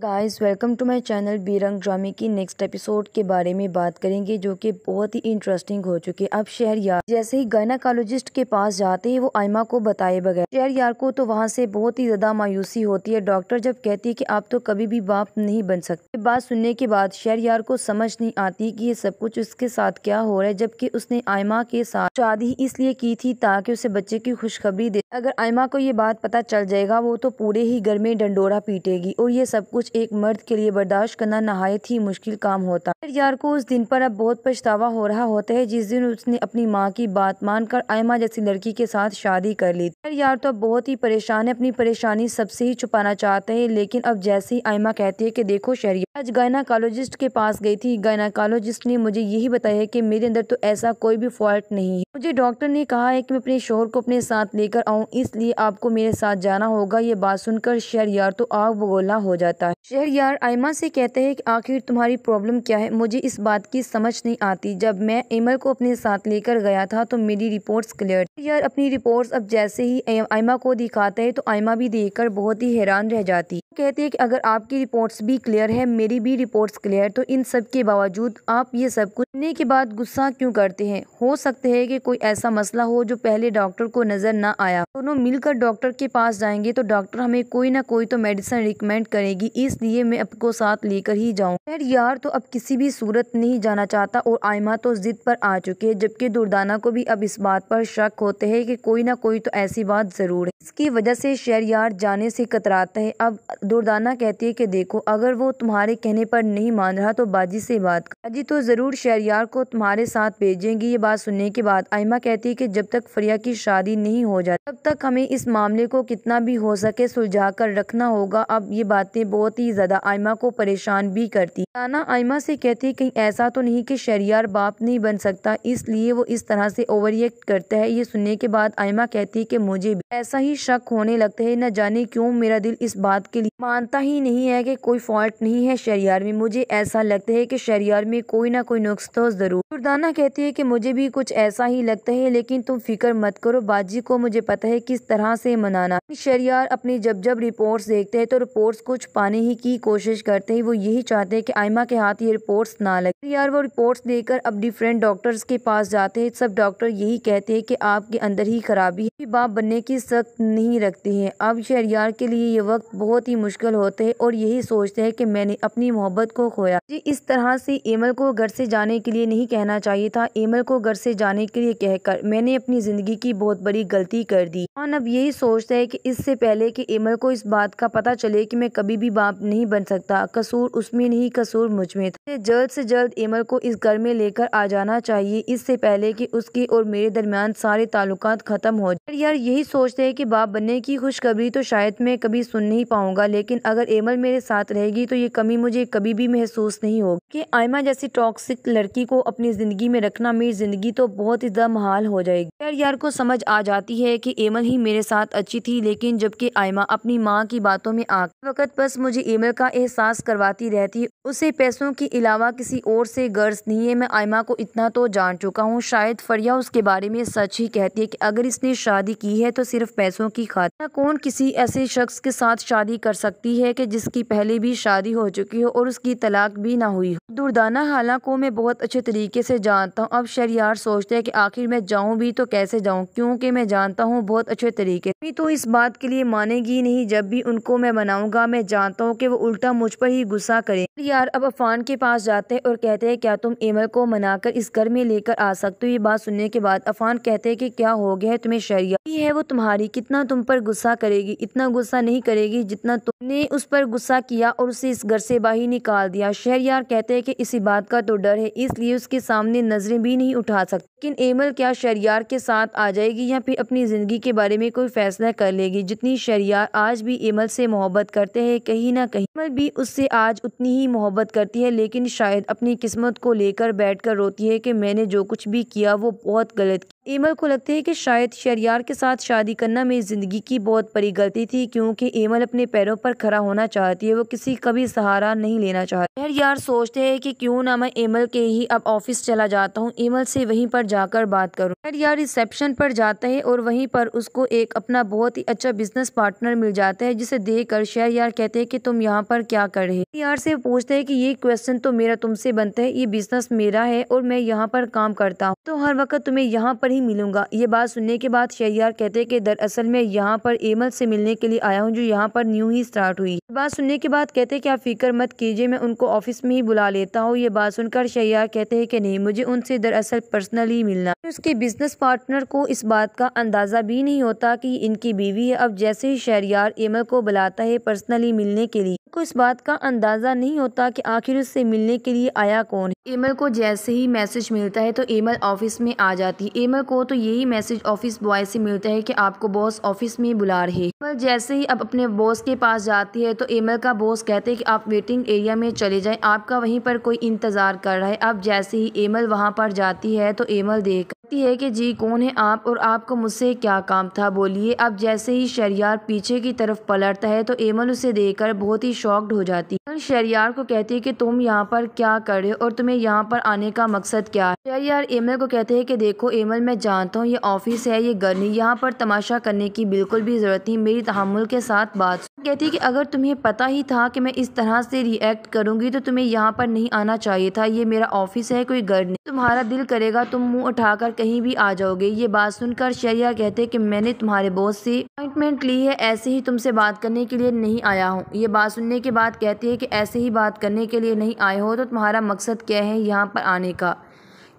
guys welcome to my channel बीरंग ड्रामे की नेक्स्ट एपिसोड के बारे में बात करेंगे जो कि बहुत ही इंटरेस्टिंग हो चुकी है अब शहर यार जैसे ही गायनाकोलॉजिस्ट के पास जाते हैं वो आयमा को बताए बगैर शहर यार को तो वहाँ से बहुत ही ज्यादा मायूसी होती है डॉक्टर जब कहती है कि आप तो कभी भी बाप नहीं बन सकते बात सुनने के बाद शहर यार को समझ नहीं आती की ये सब कुछ उसके साथ क्या हो रहा है जबकि उसने आयमा के साथ शादी इसलिए की थी ताकि उसे बच्चे की खुशखबरी दे अगर आयमा को ये बात पता चल जाएगा वो तो पूरे ही घर में डंडोरा पीटेगी और ये सब कुछ सोच एक मर्द के लिए बर्दाश्त करना नहायत ही मुश्किल काम होता यार को उस दिन पर अब बहुत पछतावा हो रहा होता है जिस दिन उसने अपनी माँ की बात मानकर आयमा जैसी लड़की के साथ शादी कर ली थी यार तो अब बहुत ही परेशान है अपनी परेशानी सबसे ही छुपाना चाहते है लेकिन अब जैसे ही आयमा कहती है की देखो शहरी आज गायनाकोलॉजिस्ट के पास गई थी गायनाकोलॉजिस्ट ने मुझे यही बताया कि मेरे अंदर तो ऐसा कोई भी फॉल्ट नहीं है मुझे डॉक्टर ने कहा है कि मैं अपने शोहर को अपने साथ लेकर आऊँ इसलिए आपको मेरे साथ जाना होगा ये बात सुनकर शहर यार तो आग बगोला हो जाता है शहर यार आयमा से कहते हैं कि आखिर तुम्हारी प्रॉब्लम क्या है मुझे इस बात की समझ नहीं आती जब मैं एमल को अपने साथ लेकर गया था तो मेरी रिपोर्ट्स क्लियर यार अपनी रिपोर्ट्स अब जैसे ही आयमा को दिखाता है तो आयमा भी देखकर बहुत ही हैरान रह जाती कहते हैं कि अगर आपकी रिपोर्ट्स भी क्लियर है मेरी भी रिपोर्ट्स क्लियर तो इन सब के बावजूद आप ये सब कुछ सुनने के बाद गुस्सा क्यों करते हैं हो सकते है कि कोई ऐसा मसला हो जो पहले डॉक्टर को नजर ना आया दोनों मिलकर डॉक्टर के पास जाएंगे तो डॉक्टर हमें कोई ना कोई तो मेडिसिन रिकमेंड करेगी इस इसलिए मैं आपको साथ लेकर ही जाऊँ खैर यार तो अब किसी भी सूरत नहीं जाना चाहता और आयमा तो जिद पर आ चुके हैं जबकि दुर्दाना को भी अब इस बात पर शक होते हैं की कोई ना कोई तो ऐसी बात ज़रूर है इसकी वजह से यार जाने से कतराता है अब दुर्दाना कहती है की देखो अगर वो तुम्हारे कहने पर नहीं मान रहा तो बाजी से बात बाजी तो ज़रूर यार को तुम्हारे साथ भेजेंगी ये बात सुनने के बाद आयमा कहती है कि जब तक फरिया की शादी नहीं हो जाती तब तक हमें इस मामले को कितना भी हो सके सुलझा कर रखना होगा अब ये बातें बहुत ही ही ज़्यादा आयमा को परेशान भी करती ताना आयमा से कहती है कहीं ऐसा तो नहीं कि शरियार बाप नहीं बन सकता इसलिए वो इस तरह से ओवर रिएक्ट करता है ये सुनने के बाद आयमा कहती है कि मुझे भी ऐसा ही शक होने लगता है न जाने क्यों मेरा दिल इस बात के लिए मानता ही नहीं है कि कोई फॉल्ट नहीं है शरियार में मुझे ऐसा लगता है कि शरियार में कोई ना कोई नुक्स तो जरूर दुर्दाना कहती है कि मुझे भी कुछ ऐसा ही लगता है लेकिन तुम फिक्र मत करो बाजी को मुझे पता है किस तरह से मनाना शरियार अपनी जब जब रिपोर्ट्स देखते हैं तो रिपोर्ट्स कुछ पाने ही की कोशिश करते हैं वो यही चाहते हैं कि आयमा के हाथ ये रिपोर्ट्स ना लगे तो यार वो रिपोर्ट्स देकर अब डिफरेंट डॉक्टर्स के पास जाते हैं सब डॉक्टर यही कहते हैं कि आपके अंदर ही खराबी है बाप बनने की सख्त नहीं रखते है अब शहरियार के लिए ये वक्त बहुत ही मुश्किल होते हैं और यही सोचते हैं कि मैंने अपनी मोहब्बत को खोया जी इस तरह से एमल को घर से जाने के लिए नहीं कहना चाहिए था एमल को घर से जाने के लिए कहकर मैंने अपनी ज़िंदगी की बहुत बड़ी गलती कर दी और हाँ, अब यही सोचते है कि इससे पहले कि एमल को इस बात का पता चले कि मैं कभी भी बाप नहीं बन सकता कसूर उसमें नहीं कसूर मुझ में था जल्द से जल्द एमल को इस घर में लेकर आ जाना चाहिए इससे पहले कि उसके और मेरे दरमियान सारे ताल्लुक खत्म हो जाए यार यही सोचते हैं कि बाप बनने की खुशखबरी तो शायद मैं कभी सुन नहीं पाऊंगा लेकिन अगर एमल मेरे साथ रहेगी तो ये कमी मुझे कभी भी महसूस नहीं होगी की आयमा जैसी टॉक्सिक लड़की को अपनी जिंदगी में रखना मेरी जिंदगी तो बहुत ही ज्यादा महाल हो जाएगी यार यार को समझ आ जाती है कि एमल ही मेरे साथ अच्छी थी लेकिन जबकि आयमा अपनी माँ की बातों में आ वक्त बस मुझे ईमेल का एहसास करवाती रहती उसे पैसों के अलावा किसी और से गर्ज नहीं है मैं आयमा को इतना तो जान चुका हूँ शायद फरिया उसके बारे में सच ही कहती है कि अगर इसने शादी की है तो सिर्फ पैसों की खातिर कौन किसी ऐसे शख्स के साथ शादी कर सकती है कि जिसकी पहले भी शादी हो चुकी हो और उसकी तलाक भी ना हुई हो दुर्दाना हालां को मैं बहुत अच्छे तरीके से जानता हूँ अब शरियार सोचते हैं कि आखिर मैं जाऊँ भी तो कैसे जाऊँ क्योंकि मैं जानता हूँ बहुत अच्छे तरीके तो इस बात के लिए मानेगी नहीं जब भी उनको मैं बनाऊंगा मैं जानता हूँ कि वो उल्टा मुझ पर ही गुस्सा करे यार अब अफान के पास जाते हैं और कहते हैं क्या तुम एमल को मनाकर इस घर में लेकर आ सकते हो ये बात सुनने के बाद अफान कहते हैं कि क्या हो गया है तुम्हें शरिया है वो तुम्हारी कितना तुम पर गुस्सा करेगी इतना गुस्सा नहीं करेगी जितना तुमने उस पर गुस्सा किया और उसे इस घर से बाहर निकाल दिया शहरियार कहते हैं कि इसी बात का तो डर है इसलिए उसके सामने नजरें भी नहीं उठा सकते लेकिन एमल क्या शरियार के साथ आ जाएगी या फिर अपनी जिंदगी के बारे में कोई फैसला कर लेगी जितनी शरियार आज भी एमल से मोहब्बत करते हैं कहीं न ना कहीं कमल भी उससे आज उतनी ही मोहब्बत करती है लेकिन शायद अपनी किस्मत को लेकर बैठकर रोती है कि मैंने जो कुछ भी किया वो बहुत गलत एमल को लगता है कि शायद शरियार के साथ शादी करना मेरी ज़िंदगी की बहुत बड़ी गलती थी क्योंकि एमल अपने पैरों पर खड़ा होना चाहती है वो किसी का भी सहारा नहीं लेना चाहती यार सोचते हैं कि क्यों ना मैं एमल के ही अब ऑफिस चला जाता हूँ एमल से वहीं पर जाकर बात करूँ अगर या रिसेप्शन पर जाता है और वहीं पर उसको एक अपना बहुत ही अच्छा बिजनेस पार्टनर मिल जाता है जिसे देख कर शेयर यार कहते हैं कि तुम यहाँ पर क्या कर रहे यार से पूछते हैं कि ये क्वेश्चन तो मेरा तुमसे बनता है ये बिजनेस मेरा है और मैं यहाँ पर काम करता हूँ तो हर वक्त तुम्हें यहाँ पर ही मिलूंगा ये बात सुनने के बाद शहर कहते हैं कि दरअसल मैं यहाँ पर एमल से मिलने के लिए आया हूँ जो यहाँ पर न्यू ही स्टार्ट हुई बात सुनने के बाद कहते हैं कि आप फिक्र मत कीजिए मैं उनको ऑफिस में ही बुला लेता हूँ ये बात सुनकर शहर कहते हैं कि नहीं मुझे उनसे दरअसल पर्सनली मिलना उसके बिज़नेस पार्टनर को इस बात का अंदाज़ा भी नहीं होता कि इनकी बीवी है अब जैसे ही शहरियार एमल को बुलाता है पर्सनली मिलने के लिए को इस बात का अंदाज़ा नहीं होता कि आखिर उससे मिलने के लिए आया कौन है एमल को जैसे ही मैसेज मिलता है तो एमल ऑफिस में आ जाती है एमल को तो यही मैसेज ऑफिस बॉय से मिलता है कि आपको बॉस ऑफिस में बुला रहे एमल जैसे ही अब अपने बॉस के पास जाती है तो एमल का बॉस कहते हैं कि आप वेटिंग एरिया में चले जाएं आपका वहीं पर कोई इंतज़ार कर रहा है अब जैसे ही एमल वहाँ पर जाती है तो एमल देख सकती है कि जी कौन है आप और आपको मुझसे क्या काम था बोलिए अब जैसे ही शरियार पीछे की तरफ पलटता है तो एमन उसे देखकर बहुत ही शॉक्ड हो जाती है शरियार को कहती है कि तुम यहाँ पर क्या कर रहे हो और तुम्हें यहाँ पर आने का मकसद क्या है शरियार एमल को कहते हैं कि देखो एमल मैं जानता हूँ ये ऑफिस है ये घर नहीं यहाँ पर तमाशा करने की बिल्कुल भी जरूरत नहीं मेरी तहमुल के साथ बात कहती है कि अगर तुम्हें पता ही था कि मैं इस तरह से रिएक्ट करूंगी तो तुम्हें यहाँ पर नहीं आना चाहिए था ये मेरा ऑफिस है कोई घर नहीं तुम्हारा दिल करेगा तुम मुंह उठाकर कहीं भी आ जाओगे ये बात सुनकर शैया कहते कि मैंने तुम्हारे बॉस से अपॉइंटमेंट ली है ऐसे ही तुमसे बात करने के लिए नहीं आया हूँ ये बात सुनने के बाद कहती है कि ऐसे ही बात करने के लिए नहीं आए हो तो तुम्हारा मकसद क्या है यहाँ पर आने का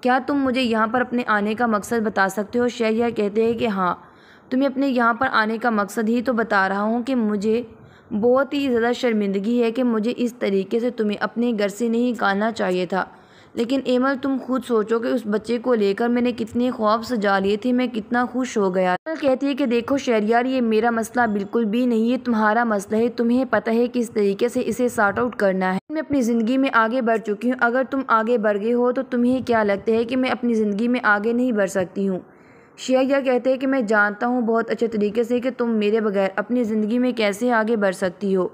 क्या तुम मुझे यहाँ पर अपने आने का मकसद बता सकते हो शैया कहते हैं कि हाँ तुम्हें अपने यहाँ पर आने का मकसद ही तो बता रहा हूँ कि मुझे बहुत ही ज़्यादा शर्मिंदगी है कि मुझे इस तरीके से तुम्हें अपने घर से नहीं निकालना चाहिए था लेकिन एमल तुम खुद सोचो कि उस बच्चे को लेकर मैंने कितने ख्वाब सजा लिए थे मैं कितना खुश हो गया एमल कहती है कि देखो शहरियार ये मेरा मसला बिल्कुल भी नहीं है तुम्हारा मसला है तुम्हें पता है किस तरीके से इसे सॉर्ट आउट करना है मैं अपनी ज़िंदगी में आगे बढ़ चुकी हूँ अगर तुम आगे बढ़ गए हो तो तुम्हें क्या लगता है कि मैं अपनी ज़िंदगी में आगे नहीं बढ़ सकती हूँ शेयर कहते हैं कि मैं जानता हूँ बहुत अच्छे तरीके से कि तुम मेरे बगैर अपनी ज़िंदगी में कैसे आगे बढ़ सकती हो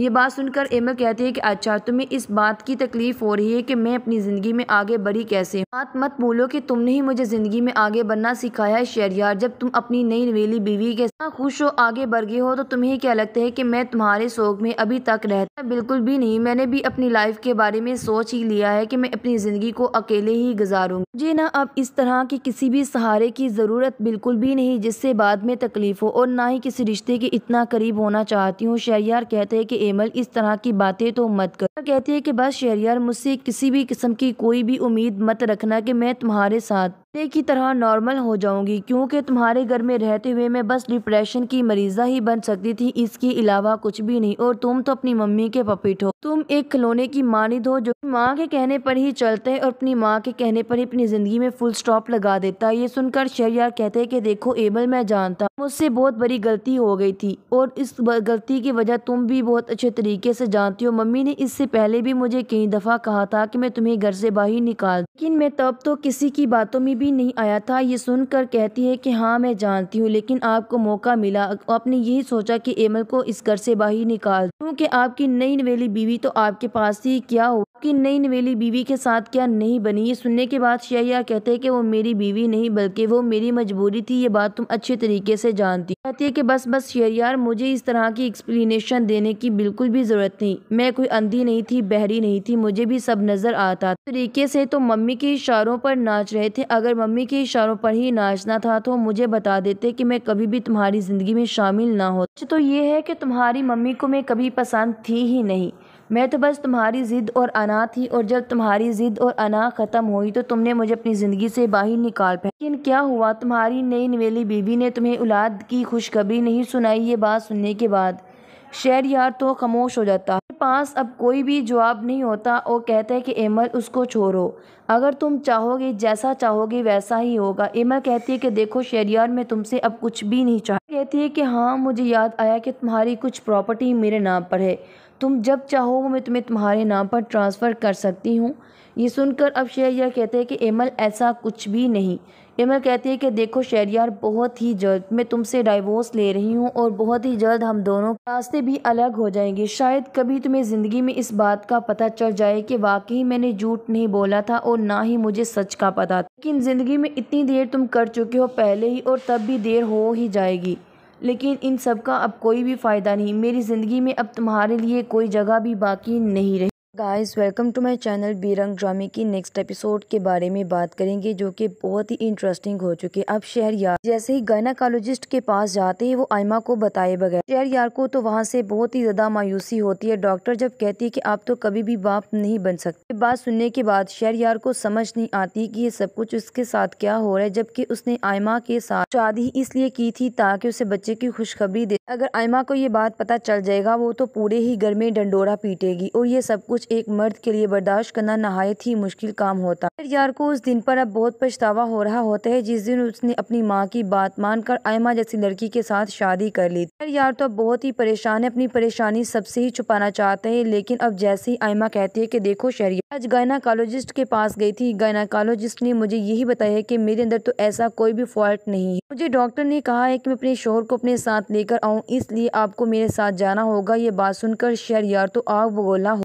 ये बात सुनकर एमल कहती है कि अच्छा तुम्हें इस बात की तकलीफ़ हो रही है कि मैं अपनी ज़िंदगी में आगे बढ़ी कैसे बात मत बोलो कि तुमने ही मुझे ज़िंदगी में आगे बढ़ना सिखाया है यार जब तुम अपनी नई नवेली बीवी के साथ खुश हो आगे बढ़ गए हो तो तुम्हें क्या लगता है कि मैं तुम्हारे शौक में अभी तक रहता बिल्कुल भी नहीं मैंने भी अपनी लाइफ के बारे में सोच ही लिया है की मैं अपनी ज़िंदगी को अकेले ही गुजारूंगी मुझे ना अब इस तरह के किसी भी सहारे की ज़रूरत बिल्कुल भी नहीं जिससे बाद में तकलीफ हो और ना ही किसी रिश्ते के इतना करीब होना चाहती हूँ शहरियार कहते हैं की बेमल इस तरह की बातें तो मत कर कहती है कि बस शहरियार मुझसे किसी भी किस्म की कोई भी उम्मीद मत रखना कि मैं तुम्हारे साथ पहले की तरह नॉर्मल हो जाऊंगी क्योंकि तुम्हारे घर में रहते हुए मैं बस डिप्रेशन की मरीजा ही बन सकती थी इसके अलावा कुछ भी नहीं और तुम तो अपनी मम्मी के पपीट हो तुम एक खिलौने की मानिद हो जो माँ के कहने पर ही चलते और अपनी माँ के कहने पर ही अपनी जिंदगी में फुल स्टॉप लगा देता है ये सुनकर शहरियार कहते हैं की देखो एबल मैं जानता मुझसे बहुत बड़ी गलती हो गई थी और इस गलती की वजह तुम भी बहुत अच्छे तरीके से जानती हूँ मम्मी ने इससे पहले भी मुझे कई दफ़ा कहा था कि मैं तुम्हें घर से बाहर निकाल लेकिन मैं तब तो किसी की बातों में भी नहीं आया था ये सुनकर कहती है कि हाँ मैं जानती हूँ लेकिन आपको मौका मिला आपने यही सोचा कि एमल को इस घर से बाहर निकाल क्योंकि आपकी नई नवेली बीवी तो आपके पास थी क्या हो आपकी नई नवेली बीवी के साथ क्या नहीं बनी ये सुनने के बाद शैया कहते है की वो मेरी बीवी नहीं बल्कि वो मेरी मजबूरी थी ये बात तुम अच्छे तरीके से जानती कहती है कि बस बस शेर यार मुझे इस तरह की एक्सप्लेनेशन देने की बिल्कुल भी ज़रूरत नहीं मैं कोई अंधी नहीं थी बहरी नहीं थी मुझे भी सब नज़र आता तो तरीके से तो मम्मी के इशारों पर नाच रहे थे अगर मम्मी के इशारों पर ही नाचना था तो मुझे बता देते कि मैं कभी भी तुम्हारी ज़िंदगी में शामिल ना हो अच्छा, तो ये है कि तुम्हारी मम्मी को मैं कभी पसंद थी ही नहीं मैं तो बस तुम्हारी ज़िद और अना थी और जब तुम्हारी ज़िद और अना ख़त्म हुई तो तुमने मुझे अपनी ज़िंदगी से बाहर निकाल पाया लेकिन क्या हुआ तुम्हारी नई नवेली बीवी ने तुम्हें औलाद की खुशखबरी नहीं सुनाई ये बात सुनने के बाद शहर यार तो खामोश हो जाता है पास अब कोई भी जवाब नहीं होता और कहते हैं कि एमल उसको छोड़ो अगर तुम चाहोगे जैसा चाहोगे वैसा ही होगा एमल कहती है कि देखो शहरियार मैं तुमसे अब कुछ भी नहीं चाह कहती है कि हाँ मुझे याद आया कि तुम्हारी कुछ प्रॉपर्टी मेरे नाम पर है तुम जब चाहो मैं तुम्हें तुम्हारे नाम पर ट्रांसफ़र कर सकती हूँ ये सुनकर अब शहरियार कहते हैं कि एमल ऐसा कुछ भी नहीं एमल कहती है कि देखो शहरियार बहुत ही जल्द मैं तुमसे डाइवोर्स ले रही हूँ और बहुत ही जल्द हम दोनों रास्ते भी अलग हो जाएंगे शायद कभी तुम्हें ज़िंदगी में इस बात का पता चल जाए कि वाकई मैंने झूठ नहीं बोला था और ना ही मुझे सच का पता था लेकिन ज़िंदगी में इतनी देर तुम कर चुके हो पहले ही और तब भी देर हो ही जाएगी लेकिन इन सब का अब कोई भी फ़ायदा नहीं मेरी ज़िंदगी में अब तुम्हारे लिए कोई जगह भी बाकी नहीं रही guys welcome to my channel बीरंग ड्रामे की नेक्स्ट एपिसोड के बारे में बात करेंगे जो कि बहुत ही इंटरेस्टिंग हो चुकी है अब शहर यार जैसे ही गायनाकोलॉजिस्ट के पास जाते हैं वो आयमा को बताए बगैर शहर यार को तो वहाँ से बहुत ही ज्यादा मायूसी होती है डॉक्टर जब कहती है कि आप तो कभी भी बाप नहीं बन सकते बात सुनने के बाद शहर यार को समझ नहीं आती की ये सब कुछ उसके साथ क्या हो रहा है जबकि उसने आयमा के साथ शादी इसलिए की थी ताकि उसे बच्चे की खुशखबरी दे अगर आयमा को ये बात पता चल जाएगा वो तो पूरे ही घर में डंडोरा पीटेगी और ये सब कुछ कुछ एक मर्द के लिए बर्दाश्त करना नहायत ही मुश्किल काम होता यार को उस दिन पर अब बहुत पछतावा हो रहा होता है जिस दिन उसने अपनी माँ की बात मानकर आयमा जैसी लड़की के साथ शादी कर ली यार तो अब बहुत ही परेशान है अपनी परेशानी सबसे ही छुपाना चाहते हैं लेकिन अब जैसे ही आयमा कहती है की देखो शहरिया आज गायनाकोलोजिस्ट के पास गई थी गायनाकोलोजिस्ट ने मुझे यही बताया की मेरे अंदर तो ऐसा कोई भी फॉल्ट नहीं है मुझे डॉक्टर ने कहा है की मैं अपने शोहर को अपने साथ लेकर आऊँ इसलिए आपको मेरे साथ जाना होगा ये बात सुनकर यार तो आग बगोला